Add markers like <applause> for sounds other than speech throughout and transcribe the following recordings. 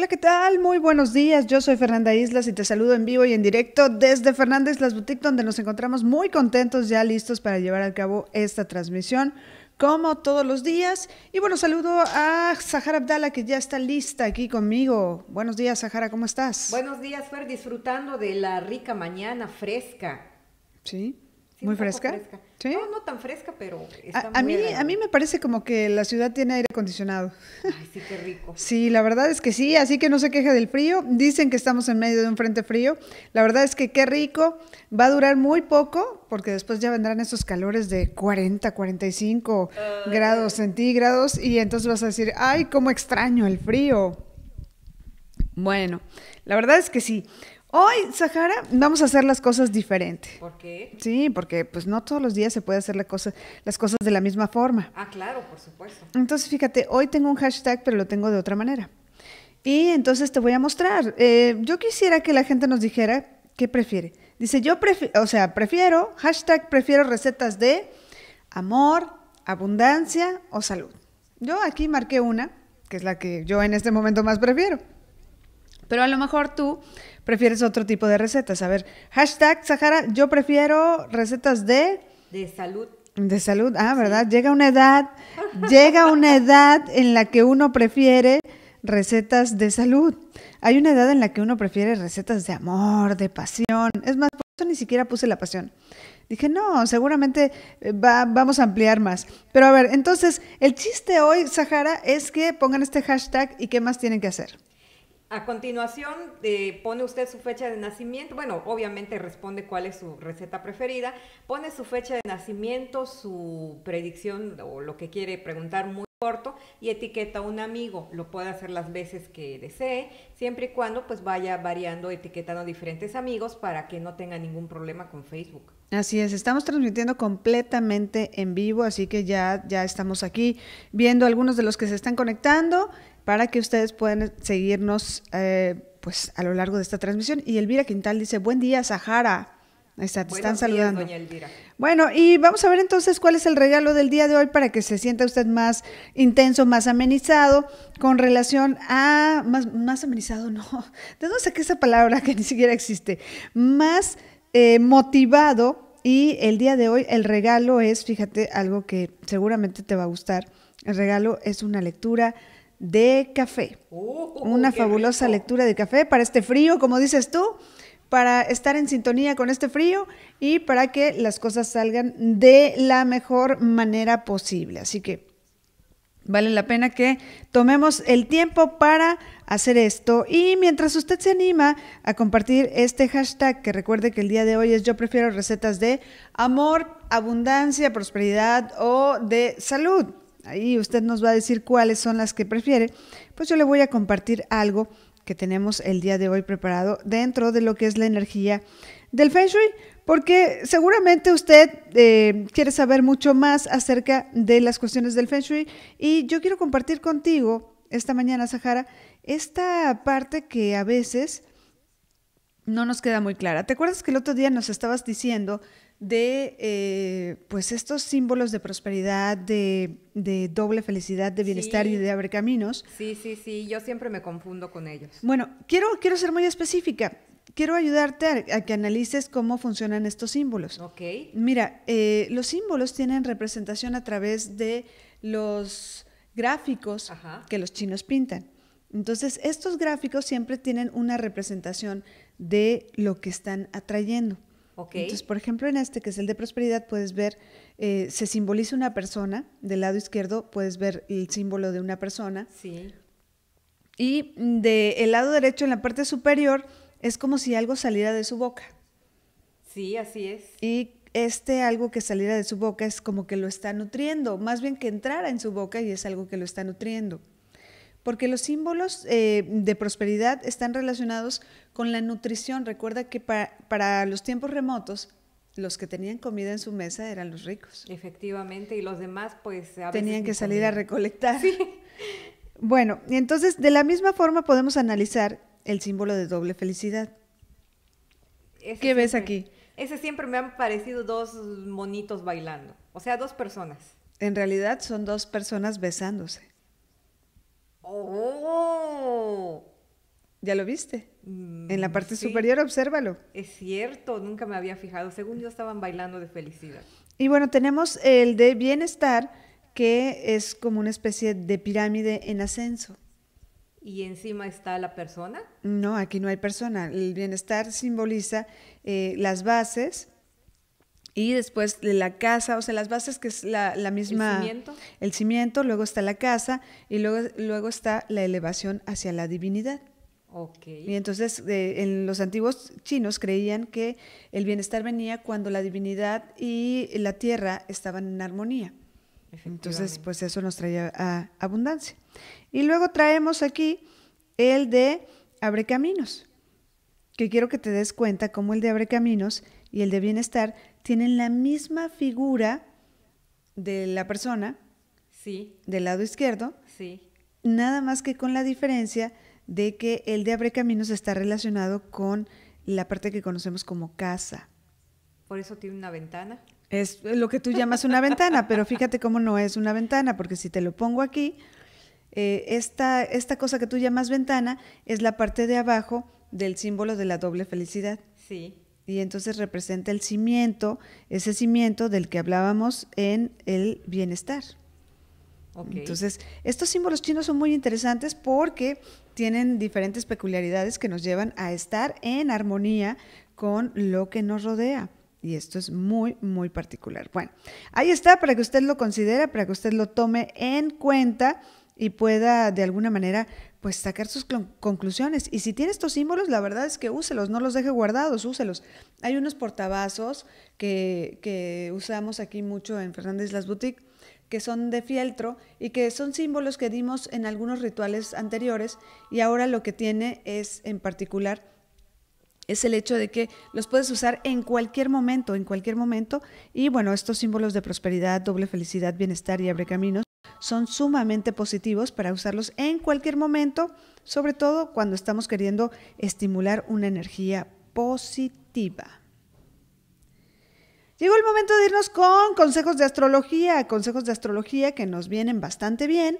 Hola, ¿qué tal? Muy buenos días. Yo soy Fernanda Islas y te saludo en vivo y en directo desde Fernanda Islas Boutique, donde nos encontramos muy contentos, ya listos para llevar a cabo esta transmisión como todos los días. Y bueno, saludo a Sahara Abdala, que ya está lista aquí conmigo. Buenos días, Sahara, ¿cómo estás? Buenos días, Fer, disfrutando de la rica mañana fresca. Sí, muy fresca. fresca. No, tan fresca, pero está a, mí, a mí me parece como que la ciudad tiene aire acondicionado. Ay, sí, qué rico. Sí, la verdad es que sí, así que no se queje del frío. Dicen que estamos en medio de un frente frío. La verdad es que qué rico. Va a durar muy poco, porque después ya vendrán esos calores de 40, 45 grados centígrados y entonces vas a decir, ay, cómo extraño el frío. Bueno, la verdad es que sí. Hoy, Sahara, vamos a hacer las cosas diferente. ¿Por qué? Sí, porque pues no todos los días se puede hacer las cosas de la misma forma. Ah, claro, por supuesto. Entonces, fíjate, hoy tengo un hashtag, pero lo tengo de otra manera. Y entonces te voy a mostrar. Eh, yo quisiera que la gente nos dijera qué prefiere. Dice, yo prefiero, o sea, prefiero, hashtag prefiero recetas de amor, abundancia o salud. Yo aquí marqué una, que es la que yo en este momento más prefiero. Pero a lo mejor tú prefieres otro tipo de recetas. A ver, hashtag Sahara, yo prefiero recetas de... De salud. De salud, ah, ¿verdad? Llega una edad, llega una edad en la que uno prefiere recetas de salud. Hay una edad en la que uno prefiere recetas de amor, de pasión. Es más, por eso ni siquiera puse la pasión. Dije, no, seguramente eh, va, vamos a ampliar más. Pero a ver, entonces, el chiste hoy, Sahara, es que pongan este hashtag y qué más tienen que hacer. A continuación, eh, pone usted su fecha de nacimiento. Bueno, obviamente responde cuál es su receta preferida. Pone su fecha de nacimiento, su predicción o lo que quiere preguntar muy corto y etiqueta a un amigo. Lo puede hacer las veces que desee, siempre y cuando pues vaya variando, etiquetando a diferentes amigos para que no tenga ningún problema con Facebook. Así es, estamos transmitiendo completamente en vivo, así que ya, ya estamos aquí viendo algunos de los que se están conectando para que ustedes puedan eh, seguirnos eh, pues, a lo largo de esta transmisión. Y Elvira Quintal dice, buen día, Sahara. Ahí está, te están saludando. Doña Elvira. Bueno, y vamos a ver entonces cuál es el regalo del día de hoy para que se sienta usted más intenso, más amenizado, con relación a. Más, más amenizado, no. ¿De dónde saqué esa palabra que ni siquiera existe? Más eh, motivado. Y el día de hoy el regalo es, fíjate, algo que seguramente te va a gustar. El regalo es una lectura de café. Oh, oh, Una fabulosa lectura de café para este frío, como dices tú, para estar en sintonía con este frío y para que las cosas salgan de la mejor manera posible. Así que vale la pena que tomemos el tiempo para hacer esto. Y mientras usted se anima a compartir este hashtag, que recuerde que el día de hoy es yo prefiero recetas de amor, abundancia, prosperidad o de salud ahí usted nos va a decir cuáles son las que prefiere, pues yo le voy a compartir algo que tenemos el día de hoy preparado dentro de lo que es la energía del Feng Shui, porque seguramente usted eh, quiere saber mucho más acerca de las cuestiones del Feng Shui y yo quiero compartir contigo esta mañana, Sahara, esta parte que a veces no nos queda muy clara. ¿Te acuerdas que el otro día nos estabas diciendo de eh, pues estos símbolos de prosperidad, de, doble felicidad, de bienestar y de abrir caminos? Sí, sí, sí, yo siempre me confundo con ellos. Bueno, quiero, quiero ser muy específica. Quiero ayudarte a, que analices cómo funcionan estos símbolos. Ok. Mira, eh, los símbolos tienen representación a través de los gráficos que los chinos pintan. Entonces, estos gráficos siempre tienen una representación de lo que están atrayendo. Entonces, por ejemplo, en este que es el de prosperidad, puedes ver, eh, se simboliza una persona, del lado izquierdo puedes ver el símbolo de una persona. Sí. Y del lado derecho, en la parte superior, es como si algo saliera de su boca. Sí, así es. Y este algo que saliera de su boca es como que lo está nutriendo, más bien que entrara en su boca y es algo que lo está nutriendo porque los símbolos eh, de prosperidad están relacionados con la nutrición. Recuerda que para, los tiempos remotos, los que tenían comida en su mesa eran los ricos. Efectivamente, y los demás pues... tenían que salir a recolectar. <laughs> Bueno, y entonces de la misma forma podemos analizar el símbolo de doble felicidad. ¿Qué ves aquí? Ese siempre me han parecido dos monitos bailando, o sea, dos personas. En realidad son dos personas besándose. Oh. ¿Ya lo viste? Mm, en la parte superior, obsérvalo. Es cierto, nunca me había fijado. Según yo, estaban bailando de felicidad. Y bueno, tenemos el de bienestar, que es como una especie de pirámide en ascenso. ¿Y encima está la persona? No, aquí no hay persona. El bienestar simboliza eh, las bases y después de la casa, o sea, las bases que es la, misma... El cimiento. el cimiento. luego está la casa y luego, luego está la elevación hacia la divinidad. Okay. Y entonces eh, en los antiguos chinos creían que el bienestar venía cuando la divinidad y la tierra estaban en armonía. Entonces, pues eso nos traía a abundancia. Y luego traemos aquí el de abre caminos, que quiero que te des cuenta cómo el de abre caminos y el de bienestar tienen la misma figura de la persona. Sí. Del lado izquierdo. Sí. Nada más que con la diferencia de que el de Abre Caminos está relacionado con la parte que conocemos como casa. Por eso tiene una ventana. Es lo que tú llamas una ventana, pero fíjate cómo no es una ventana, porque si te lo pongo aquí, eh, esta, esta cosa que tú llamas ventana es la parte de abajo del símbolo de la doble felicidad. Sí y entonces representa el cimiento, ese cimiento del que hablábamos en el bienestar. Entonces, estos símbolos chinos son muy interesantes porque tienen diferentes peculiaridades que nos llevan a estar en armonía con lo que nos rodea. Y esto es muy, muy particular. Bueno, ahí está para que usted lo considere, para que usted lo tome en cuenta y pueda de alguna manera pues sacar sus conclusiones. Y si tiene estos símbolos, la verdad es que úselos, no los deje guardados, úselos. Hay unos portavasos que, usamos aquí mucho en Fernández Las Boutiques, que son de fieltro y que son símbolos que dimos en algunos rituales anteriores y ahora lo que tiene es en particular es el hecho de que los puedes usar en cualquier momento, en cualquier momento. Y bueno, estos símbolos de prosperidad, doble felicidad, bienestar y abre caminos son sumamente positivos para usarlos en cualquier momento, sobre todo cuando estamos queriendo estimular una energía positiva. Llegó el momento de irnos con consejos de astrología, consejos de astrología que nos vienen bastante bien,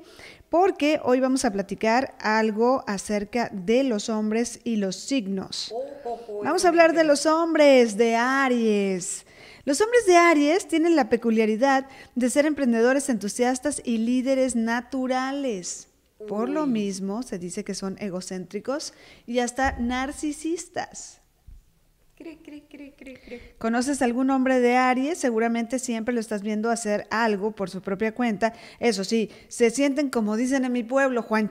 porque hoy vamos a platicar algo acerca de los hombres y los signos. Oh, oh, oh, vamos a hablar de los hombres, de Aries, los hombres de Aries tienen la peculiaridad de ser emprendedores entusiastas y líderes naturales. Por lo mismo, se dice que son egocéntricos y hasta narcisistas. ¿Conoces algún hombre de Aries? Seguramente siempre lo estás viendo hacer algo por su propia cuenta. Eso sí, se sienten, como dicen en mi pueblo, Juan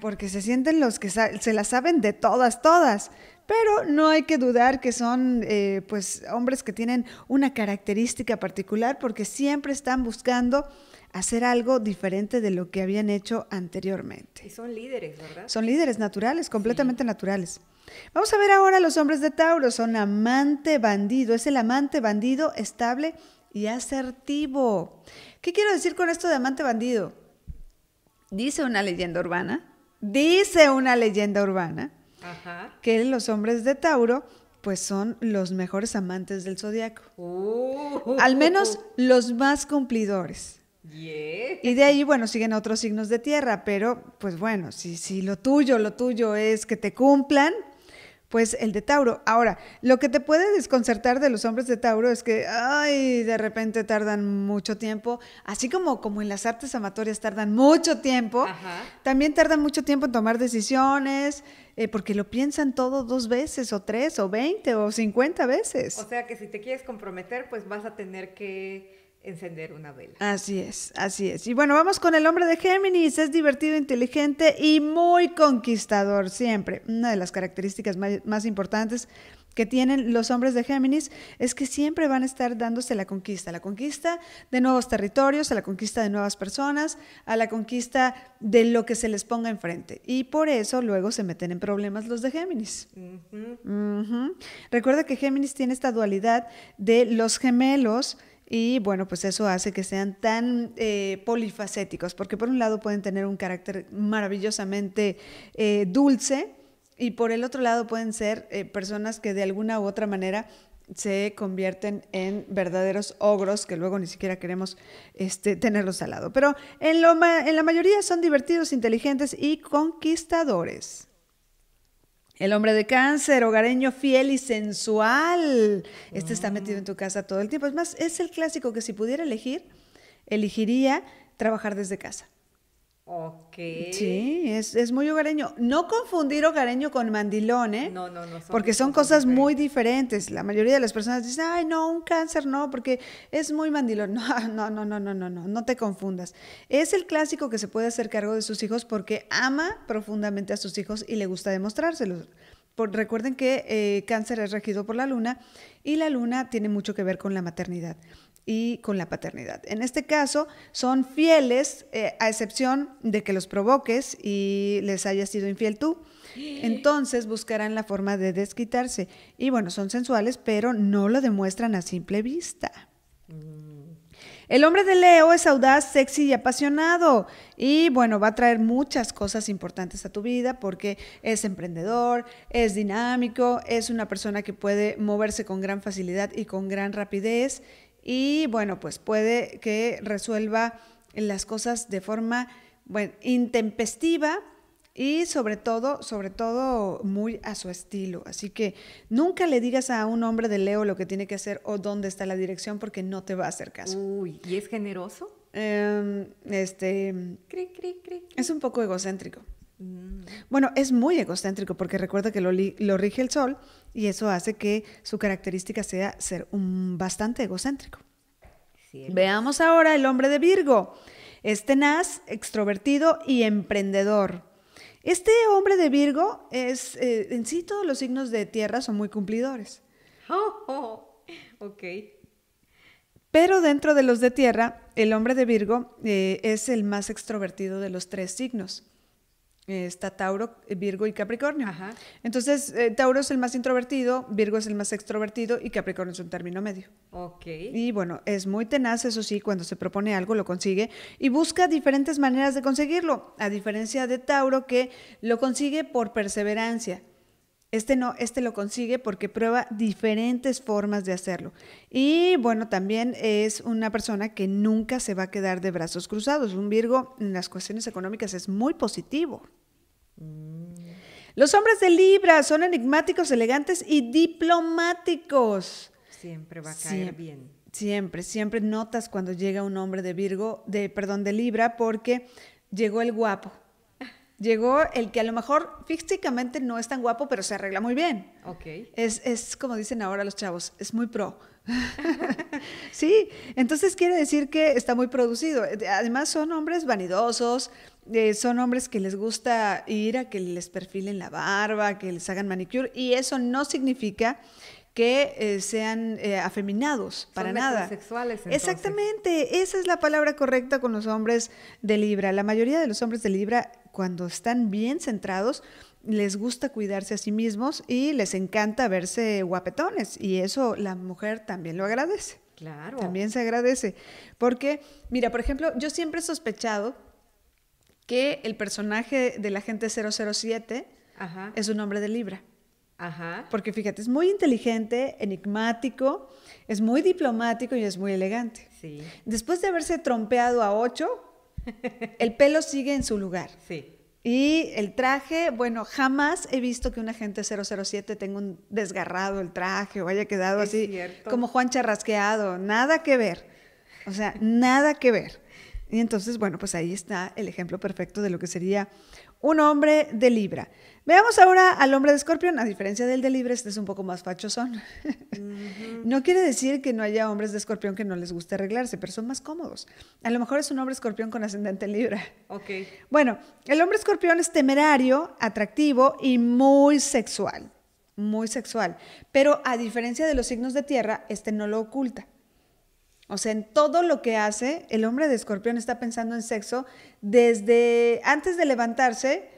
porque se sienten los que se la saben de todas, todas pero no hay que dudar que son eh, pues hombres que tienen una característica particular porque siempre están buscando hacer algo diferente de lo que habían hecho anteriormente. Y son líderes, ¿verdad? Son líderes naturales, completamente naturales. Vamos a ver ahora los hombres de Tauro, son amante bandido, es el amante bandido estable y asertivo. ¿Qué quiero decir con esto de amante bandido? Dice una leyenda urbana, dice una leyenda urbana que los hombres de Tauro pues son los mejores amantes del zodiaco. Uh. Al menos los más cumplidores. Y de ahí, bueno, siguen otros signos de tierra, pero pues bueno, si, si lo tuyo, lo tuyo es que te cumplan, pues el de Tauro. Ahora, lo que te puede desconcertar de los hombres de Tauro es que, ay, de repente tardan mucho tiempo, así como, como en las artes amatorias tardan mucho tiempo, también tardan mucho tiempo en tomar decisiones, eh, porque lo piensan todo dos veces o tres o veinte o cincuenta veces. O sea que si te quieres comprometer, pues vas a tener que encender una vela. Así es, así es. Y bueno, vamos con el hombre de Géminis. Es divertido, inteligente y muy conquistador siempre. Una de las características más, importantes que tienen los hombres de Géminis es que siempre van a estar dándose la conquista, la conquista de nuevos territorios, a la conquista de nuevas personas, a la conquista de lo que se les ponga enfrente. Y por eso luego se meten en problemas los de Géminis. Recuerda que Géminis tiene esta dualidad de los gemelos y bueno, pues eso hace que sean tan eh, polifacéticos, porque por un lado pueden tener un carácter maravillosamente eh, dulce y por el otro lado pueden ser eh, personas que de alguna u otra manera se convierten en verdaderos ogros que luego ni siquiera queremos este, tenerlos al lado. Pero en, lo en la mayoría son divertidos, inteligentes y conquistadores. El hombre de cáncer, hogareño fiel y sensual. Este está metido en tu casa todo el tiempo. Es más, es el clásico que si pudiera elegir, elegiría trabajar desde casa. Ok. Sí, es, muy hogareño. No confundir hogareño con mandilón, ¿eh? No, no, no. porque son cosas muy diferentes. La mayoría de las personas dicen, ay, no, un cáncer, no, porque es muy mandilón. <laughs> No, no, no, no, no, no, no, no te confundas. Es el clásico que se puede hacer cargo de sus hijos porque ama profundamente a sus hijos y le gusta demostrárselos. recuerden que eh, cáncer es regido por la luna y la luna tiene mucho que ver con la maternidad y con la paternidad. En este caso, son fieles, eh, a excepción de que los provoques y les hayas sido infiel tú. <gasps> Entonces buscarán la forma de desquitarse. Y bueno, son sensuales, pero no lo demuestran a simple vista. Mm. El hombre de Leo es audaz, sexy y apasionado. Y bueno, va a traer muchas cosas importantes a tu vida porque es emprendedor, es dinámico, es una persona que puede moverse con gran facilidad y con gran rapidez y bueno, pues puede que resuelva las cosas de forma intempestiva y sobre todo, sobre todo muy a su estilo. Así que nunca le digas a un hombre de Leo lo que tiene que hacer o dónde está la dirección porque no te va a hacer caso. Uy, ¿y es generoso? Em, este... es un poco egocéntrico. Mm. Bueno, es muy egocéntrico porque recuerda que lo, rige el sol y eso hace que su característica sea ser bastante egocéntrico. Veamos ahora el hombre de Virgo. Es tenaz, extrovertido y emprendedor. Este hombre de Virgo es, eh, en sí todos los signos de tierra son muy cumplidores. <laughs> Oh, Pero dentro de los de tierra, el hombre de Virgo eh, es el más extrovertido de los tres signos está Tauro, eh, Virgo y Capricornio. Ajá. Entonces, eh, Tauro es el más introvertido, Virgo es el más extrovertido y Capricornio es un término medio. Ok. Y bueno, es muy tenaz, eso sí, cuando se propone algo lo consigue y busca diferentes maneras de conseguirlo, a diferencia de Tauro que lo consigue por perseverancia. Este no, este lo consigue porque prueba diferentes formas de hacerlo. Y bueno, también es una persona que nunca se va a quedar de brazos cruzados. Un Virgo en las cuestiones económicas es muy positivo. Los hombres de Libra son enigmáticos, elegantes y diplomáticos. Siempre va a caer bien. Siempre, siempre notas cuando llega un hombre de Virgo, de perdón, de Libra porque llegó el guapo Llegó el que a lo mejor físicamente no es tan guapo, pero se arregla muy bien. Ok. Es, como dicen ahora los chavos, es muy pro. <laughs> sí, entonces quiere decir que está muy producido. Además son hombres vanidosos, eh, son hombres que les gusta ir a que les perfilen la barba, que les hagan manicure, y eso no significa que eh, sean eh, afeminados, para nada. Sexuales, Exactamente, esa es la palabra correcta con los hombres de Libra. La mayoría de los hombres de Libra, cuando están bien centrados, les gusta cuidarse a sí mismos y les encanta verse guapetones. Y eso la mujer también lo agradece. Claro. También se agradece. Porque, mira, por ejemplo, yo siempre he sospechado que el personaje de la gente 007 es un hombre de Libra. Ajá. Porque fíjate, es muy inteligente, enigmático, es muy diplomático y es muy elegante. Sí. Después de haberse trompeado a ocho, el pelo sigue en su lugar. <laughs> Sí. Y el traje, bueno, jamás he visto que un agente 007 tenga un desgarrado el traje o haya quedado así como Juan Charrasqueado. Nada que ver. O sea, nada que ver. Y entonces, bueno, pues ahí está el ejemplo perfecto de lo que sería un hombre de Libra. Veamos ahora al hombre de Escorpión, a diferencia del de Libra, este es un poco más fachosón. no quiere decir que no haya hombres de Escorpión que no les guste arreglarse, pero son más cómodos. A lo mejor es un hombre Escorpión con ascendente Libra. Ok. Bueno, el hombre Escorpión es temerario, atractivo y muy sexual, muy sexual. Pero a diferencia de los signos de tierra, este no lo oculta. O sea, en todo lo que hace, el hombre de escorpión está pensando en sexo desde antes de levantarse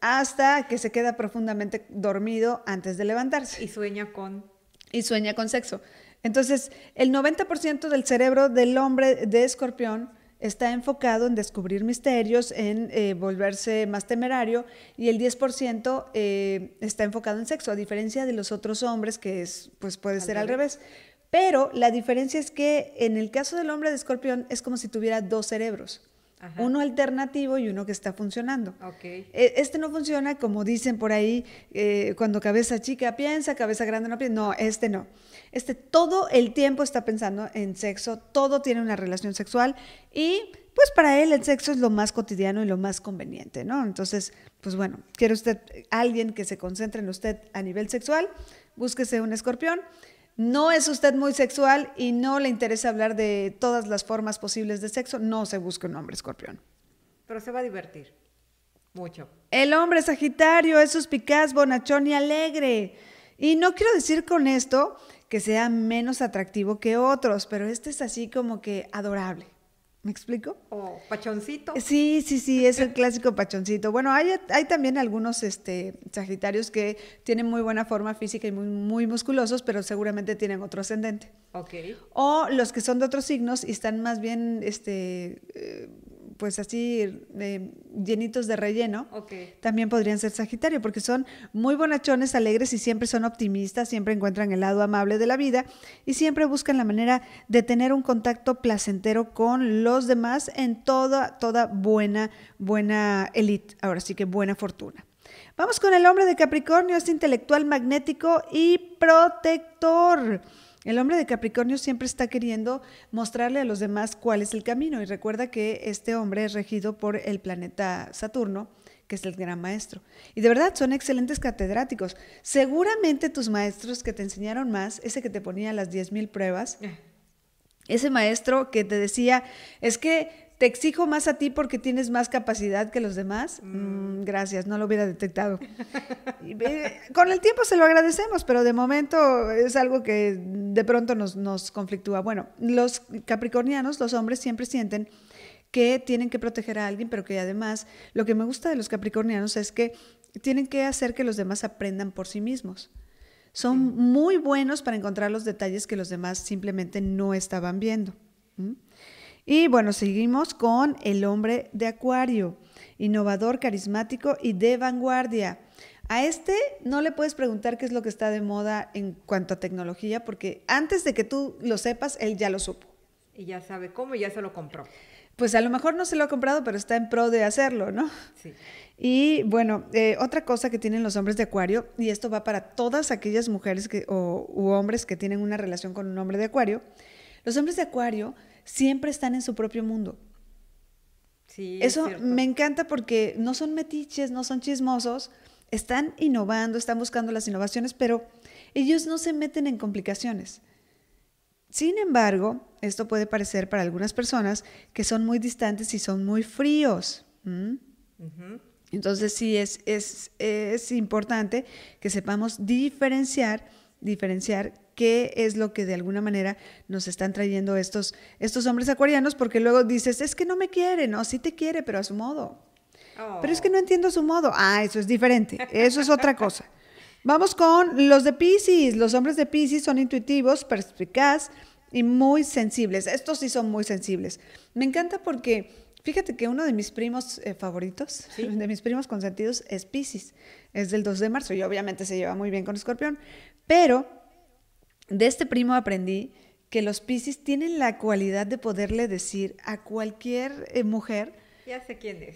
hasta que se queda profundamente dormido antes de levantarse. Y sueña con. Y sueña con sexo. Entonces, el 90% del cerebro del hombre de escorpión está enfocado en descubrir misterios, en eh, volverse más temerario, y el 10% eh, está enfocado en sexo, a diferencia de los otros hombres, que es, pues puede ser al revés. Pero la diferencia es que en el caso del hombre de escorpión es como si tuviera dos cerebros. Uno alternativo y uno que está funcionando. E, este no funciona como dicen por ahí, eh, cuando cabeza chica piensa, cabeza grande no piensa. No, este no. Este todo el tiempo está pensando en sexo, todo tiene una relación sexual y pues para él el sexo es lo más cotidiano y lo más conveniente, ¿no? Entonces, pues bueno, quiere usted alguien que se concentre en usted a nivel sexual, búsquese un escorpión no es usted muy sexual y no le interesa hablar de todas las formas posibles de sexo, no se busque un hombre escorpión. Pero se va a divertir. Mucho. El hombre sagitario es suspicaz, bonachón y alegre. Y no quiero decir con esto que sea menos atractivo que otros, pero este es así como que adorable. ¿Me explico? O oh, pachoncito. Sí, sí, sí, es el clásico pachoncito. Bueno, hay, también algunos este, sagitarios que tienen muy buena forma física y muy, musculosos, pero seguramente tienen otro ascendente. Ok. O los que son de otros signos y están más bien este, eh, pues así llenitos de relleno, también podrían ser Sagitario, porque son muy bonachones, alegres y siempre son optimistas, siempre encuentran el lado amable de la vida y siempre buscan la manera de tener un contacto placentero con los demás en toda, toda buena, buena elite, ahora sí que buena fortuna. Vamos con el hombre de Capricornio, es intelectual magnético y protector. El hombre de Capricornio siempre está queriendo mostrarle a los demás cuál es el camino y recuerda que este hombre es regido por el planeta Saturno, que es el gran maestro. Y de verdad son excelentes catedráticos. Seguramente tus maestros que te enseñaron más, ese que te ponía las 10.000 pruebas, eh. ese maestro que te decía, es que te exijo más a ti porque tienes más capacidad que los demás. Mm. Mm, gracias, no lo hubiera detectado. Con el tiempo se lo agradecemos, pero de momento es algo que de pronto nos, conflictúa. Bueno, los capricornianos, los hombres, siempre sienten que tienen que proteger a alguien, pero que además lo que me gusta de los capricornianos es que tienen que hacer que los demás aprendan por sí mismos. Son muy buenos para encontrar los detalles que los demás simplemente no estaban viendo. Y bueno, seguimos con el hombre de Acuario, innovador, carismático y de vanguardia. A este no le puedes preguntar qué es lo que está de moda en cuanto a tecnología, porque antes de que tú lo sepas, él ya lo supo. Y ya sabe cómo y ya se lo compró. Pues a lo mejor no se lo ha comprado, pero está en pro de hacerlo, ¿no? Sí. Y bueno, eh, otra cosa que tienen los hombres de Acuario, y esto va para todas aquellas mujeres o u hombres que tienen una relación con un hombre de Acuario, los hombres de Acuario siempre están en su propio mundo. Sí, Eso me encanta porque no son metiches, no son chismosos, están innovando, están buscando las innovaciones, pero ellos no se meten en complicaciones. Sin embargo, esto puede parecer para algunas personas que son muy distantes y son muy fríos. Entonces sí es, es, es importante que sepamos diferenciar, diferenciar qué es lo que de alguna manera nos están trayendo estos, estos hombres acuarianos, porque luego dices, es que no me quiere, no, sí te quiere, pero a su modo. Pero es que no oh. entiendo su modo. Ah, eso es diferente, <laughs> eso es otra cosa. Vamos con los de Pisces. Los hombres de Pisces son intuitivos, perspicaz y muy sensibles. Estos sí son muy sensibles. Me encanta porque fíjate que uno de mis primos eh, favoritos, <laughs> de mis primos consentidos, es Pisces. Es del 2 de marzo y obviamente se lleva muy bien con Escorpión. Pero de este primo aprendí que los Piscis tienen la cualidad de poderle decir a cualquier eh, mujer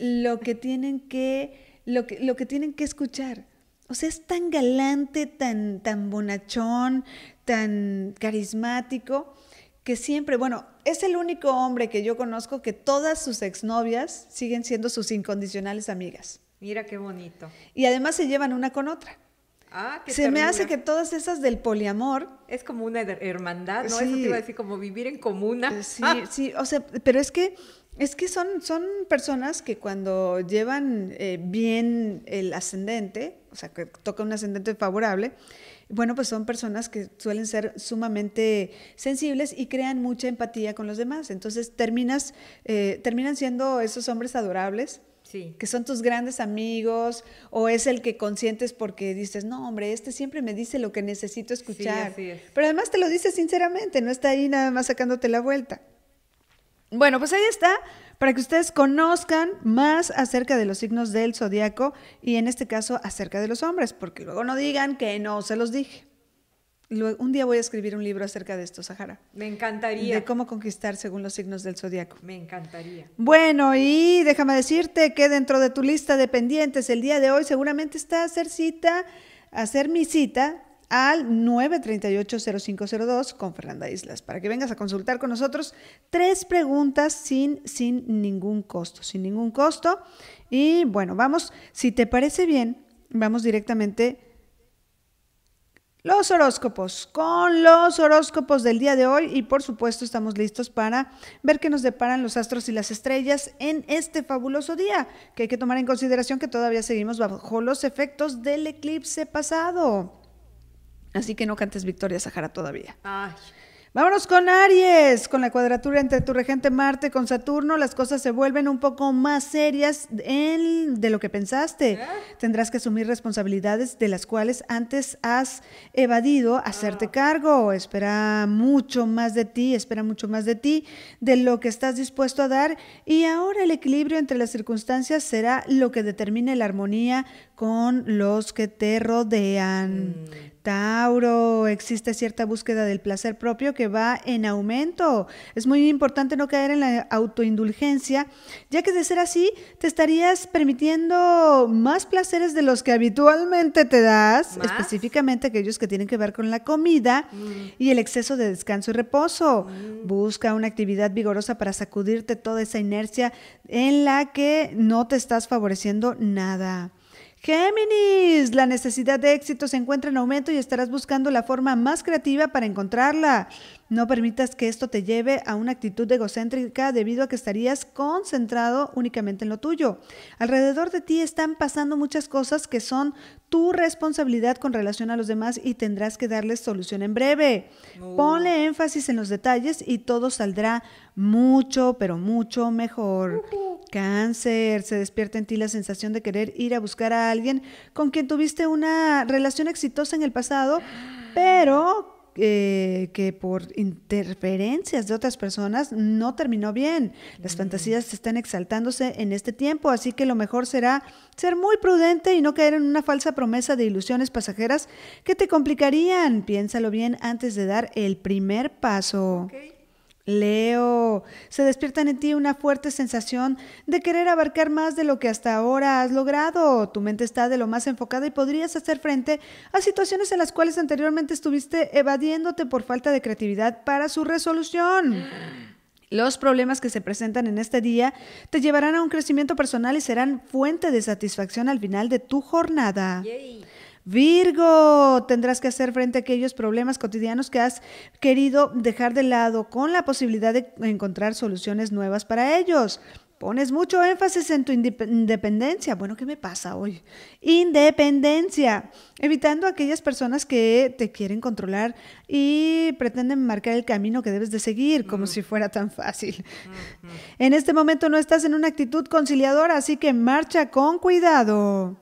lo que tienen que lo que, lo que tienen que escuchar. O sea, es tan galante, tan, tan bonachón, tan carismático, que siempre, bueno, es el único hombre que yo conozco que todas sus exnovias siguen siendo sus incondicionales amigas. Mira qué bonito. Y además se llevan una con otra. Ah, Se me hace que todas esas del poliamor. Es como una hermandad, ¿no? es Eso te iba a decir, como vivir en comuna. Eh, sí, sí, o sea, pero es que, es que son, son personas que cuando llevan eh, bien el ascendente, o sea, que toca un ascendente favorable, bueno, pues son personas que suelen ser sumamente sensibles y crean mucha empatía con los demás. Entonces terminas, eh, terminan siendo esos hombres adorables que son tus grandes amigos o es el que consientes porque dices, no, hombre, este siempre me dice lo que necesito escuchar. Pero además te lo dice sinceramente, no está ahí nada más sacándote la vuelta. Bueno, pues ahí está para que ustedes conozcan más acerca de los signos del zodiaco y en este caso acerca de los hombres, porque luego no digan que no se los dije un día voy a escribir un libro acerca de esto, Sahara. Me encantaría. De cómo conquistar según los signos del zodiaco. Me encantaría. Bueno, y déjame decirte que dentro de tu lista de pendientes el día de hoy seguramente está hacer cita, hacer mi cita al 938-0502 con Fernanda Islas, para que vengas a consultar con nosotros tres preguntas sin, sin ningún costo, sin ningún costo. Y bueno, vamos, si te parece bien, vamos directamente los horóscopos, con los horóscopos del día de hoy y por supuesto estamos listos para ver qué nos deparan los astros y las estrellas en este fabuloso día, que hay que tomar en consideración que todavía seguimos bajo los efectos del eclipse pasado. Así que no cantes victoria, Sahara, todavía. Ay. Vámonos con Aries, con la cuadratura entre tu regente Marte con Saturno, las cosas se vuelven un poco más serias de lo que pensaste. ¿Eh? Tendrás que asumir responsabilidades de las cuales antes has evadido hacerte ah. cargo. Espera mucho más de ti, espera mucho más de ti, de lo que estás dispuesto a dar y ahora el equilibrio entre las circunstancias será lo que determine la armonía con los que te rodean. Mm. Tauro, existe cierta búsqueda del placer propio que va en aumento. Es muy importante no caer en la autoindulgencia, ya que de ser así, te estarías permitiendo más placeres de los que habitualmente te das, específicamente aquellos que tienen que ver con la comida mm. y el exceso de descanso y reposo. Mm. Busca una actividad vigorosa para sacudirte toda esa inercia en la que no te estás favoreciendo nada. Géminis, la necesidad de éxito se encuentra en aumento y estarás buscando la forma más creativa para encontrarla. No permitas que esto te lleve a una actitud egocéntrica debido a que estarías concentrado únicamente en lo tuyo. Alrededor de ti están pasando muchas cosas que son tu responsabilidad con relación a los demás y tendrás que darles solución en breve. Uh. Ponle énfasis en los detalles y todo saldrá mucho, pero mucho mejor. Cáncer, se despierta en ti la sensación de querer ir a buscar a alguien con quien tuviste una relación exitosa en el pasado, pero que por interferencias de otras personas no terminó bien. Las mm. fantasías están exaltándose en este tiempo, así que lo mejor será ser muy prudente y no caer en una falsa promesa de ilusiones pasajeras que te complicarían. Piénsalo bien antes de dar el primer paso. Leo, se despiertan en ti una fuerte sensación de querer abarcar más de lo que hasta ahora has logrado. Tu mente está de lo más enfocada y podrías hacer frente a situaciones en las cuales anteriormente estuviste evadiéndote por falta de creatividad para su resolución. Los problemas que se presentan en este día te llevarán a un crecimiento personal y serán fuente de satisfacción al final de tu jornada. Virgo, tendrás que hacer frente a aquellos problemas cotidianos que has querido dejar de lado con la posibilidad de encontrar soluciones nuevas para ellos. Pones mucho énfasis en tu independencia. Bueno, ¿qué me pasa hoy? Independencia. Evitando aquellas personas que te quieren controlar y pretenden marcar el camino que debes de seguir, como si fuera tan fácil. En este momento no estás en una actitud conciliadora, así que marcha con cuidado.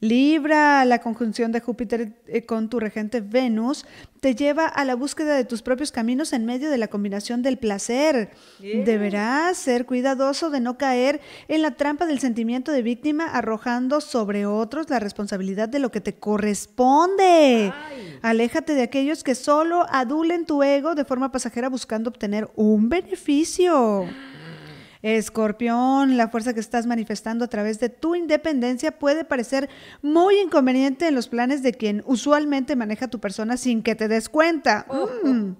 Libra, la conjunción de Júpiter eh, con tu regente Venus, te lleva a la búsqueda de tus propios caminos en medio de la combinación del placer. Deberás ser cuidadoso de no caer en la trampa del sentimiento de víctima arrojando sobre otros la responsabilidad de lo que te corresponde. Aléjate de aquellos que solo adulen tu ego de forma pasajera buscando obtener un beneficio. Escorpión, la fuerza que estás manifestando a través de tu independencia puede parecer muy inconveniente en los planes de quien usualmente maneja tu persona sin que te des cuenta. Oh, oh. Mm.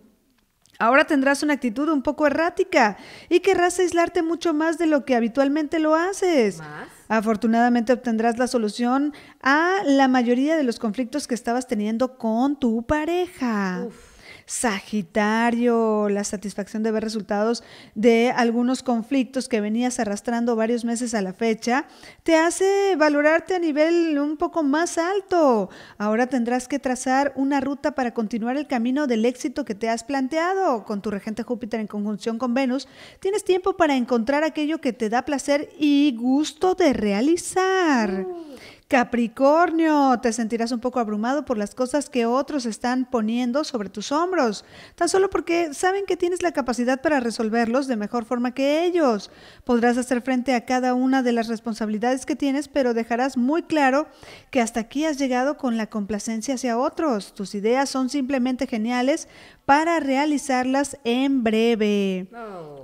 Ahora tendrás una actitud un poco errática y querrás aislarte mucho más de lo que habitualmente lo haces. Afortunadamente obtendrás la solución a la mayoría de los conflictos que estabas teniendo con tu pareja. Uf. Sagitario, la satisfacción de ver resultados de algunos conflictos que venías arrastrando varios meses a la fecha, te hace valorarte a nivel un poco más alto. Ahora tendrás que trazar una ruta para continuar el camino del éxito que te has planteado. Con tu regente Júpiter en conjunción con Venus, tienes tiempo para encontrar aquello que te da placer y gusto de realizar. Mm. Capricornio, te sentirás un poco abrumado por las cosas que otros están poniendo sobre tus hombros, tan solo porque saben que tienes la capacidad para resolverlos de mejor forma que ellos. Podrás hacer frente a cada una de las responsabilidades que tienes, pero dejarás muy claro que hasta aquí has llegado con la complacencia hacia otros. Tus ideas son simplemente geniales, para realizarlas en breve.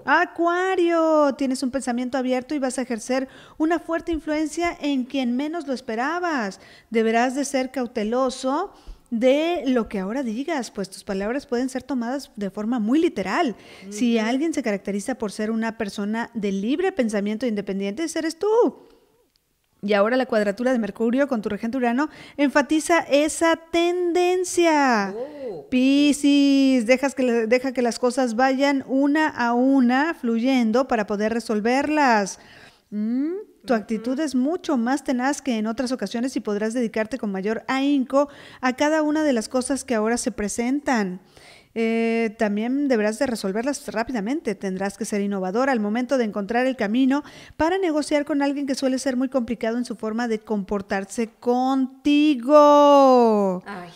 Acuario, tienes un pensamiento abierto y vas a ejercer una fuerte influencia en quien menos lo esperabas. Deberás de ser cauteloso de lo que ahora digas, pues tus palabras pueden ser tomadas de forma muy literal. Si alguien se caracteriza por ser una persona de libre pensamiento e independiente, eres tú. Y ahora la cuadratura de Mercurio con tu regente Urano enfatiza esa tendencia. Oh. Piscis, dejas que, deja que las cosas vayan una a una fluyendo para poder resolverlas. Mm, tu actitud es mucho más tenaz que en otras ocasiones y podrás dedicarte con mayor ahínco a cada una de las cosas que ahora se presentan. Eh, también deberás de resolverlas rápidamente. Tendrás que ser innovador al momento de encontrar el camino para negociar con alguien que suele ser muy complicado en su forma de comportarse contigo. Ay.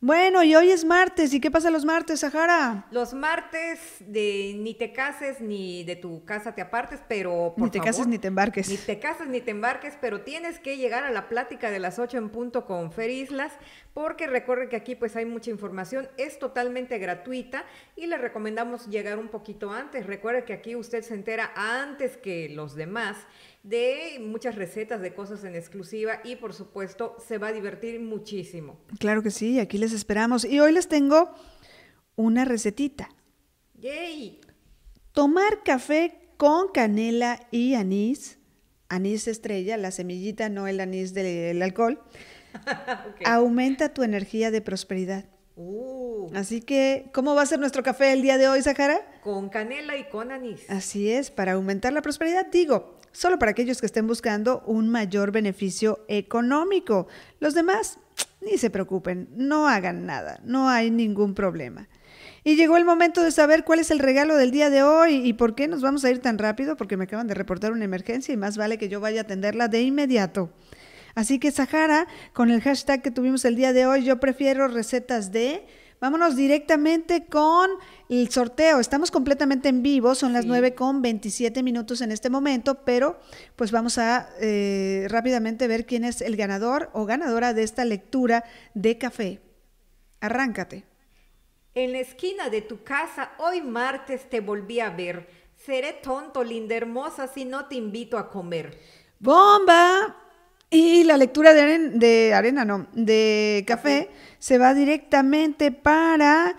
Bueno, y hoy es martes. ¿Y qué pasa los martes, Sahara? Los martes de ni te cases ni de tu casa te apartes, pero por Ni te cases ni te embarques. Ni te cases ni te embarques, pero tienes que llegar a la plática de las 8 en punto con Fer Islas, porque recuerden que aquí pues hay mucha información, es totalmente gratuita y le recomendamos llegar un poquito antes. Recuerde que aquí usted se entera antes que los demás de muchas recetas, de cosas en exclusiva y por supuesto se va a divertir muchísimo. Claro que sí, aquí les esperamos. Y hoy les tengo una recetita. ¡Yay! Tomar café con canela y anís, anís estrella, la semillita, no el anís del alcohol, <laughs> aumenta tu energía de prosperidad. Uh. Así que, ¿cómo va a ser nuestro café el día de hoy, Sahara? Con canela y con anís. Así es, para aumentar la prosperidad, digo, solo para aquellos que estén buscando un mayor beneficio económico. Los demás, ni se preocupen, no hagan nada, no hay ningún problema. Y llegó el momento de saber cuál es el regalo del día de hoy y por qué nos vamos a ir tan rápido, porque me acaban de reportar una emergencia y más vale que yo vaya a atenderla de inmediato. Así que Sahara, con el hashtag que tuvimos el día de hoy, yo prefiero recetas de... Vámonos directamente con el sorteo. Estamos completamente en vivo, son las 9 con 27 minutos en este momento, pero pues vamos a eh, rápidamente ver quién es el ganador o ganadora de esta lectura de café. Arráncate. En la esquina de tu casa, hoy martes te volví a ver. Seré tonto, linda hermosa, si no te invito a comer. ¡Bomba! Y la lectura de, de arena, no, de café, se va directamente para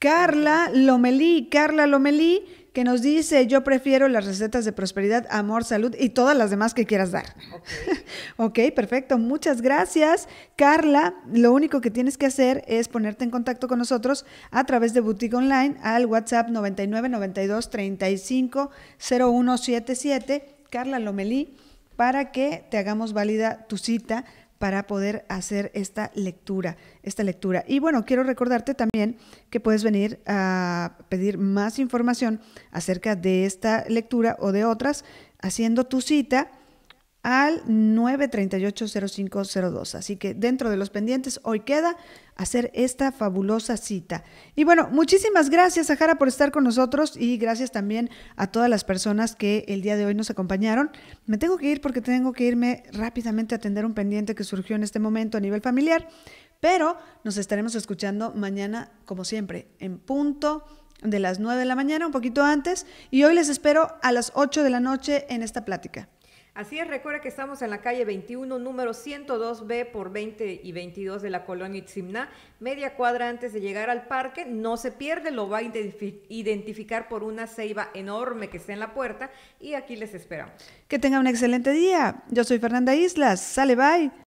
Carla Lomelí, Carla Lomelí, que nos dice, yo prefiero las recetas de prosperidad, amor, salud y todas las demás que quieras dar. <laughs> ok, perfecto. Muchas gracias, Carla. Lo único que tienes que hacer es ponerte en contacto con nosotros a través de Boutique Online al WhatsApp 99 92 35 0177, Carla Lomelí, para que te hagamos válida tu cita para poder hacer esta lectura, esta lectura. Y bueno, quiero recordarte también que puedes venir a pedir más información acerca de esta lectura o de otras haciendo tu cita al 938-0502. Así que dentro de los pendientes, hoy queda hacer esta fabulosa cita. Y bueno, muchísimas gracias, Sahara, por estar con nosotros y gracias también a todas las personas que el día de hoy nos acompañaron. Me tengo que ir porque tengo que irme rápidamente a atender un pendiente que surgió en este momento a nivel familiar, pero nos estaremos escuchando mañana, como siempre, en punto de las 9 de la mañana, un poquito antes, y hoy les espero a las 8 de la noche en esta plática. Así es, recuerda que estamos en la calle 21, número 102B por 20 y 22 de la colonia Itzimna, media cuadra antes de llegar al parque. No se pierde, lo va a identificar por una ceiba enorme que está en la puerta y aquí les esperamos. Que tenga un excelente día. Yo soy Fernanda Islas. Sale, bye.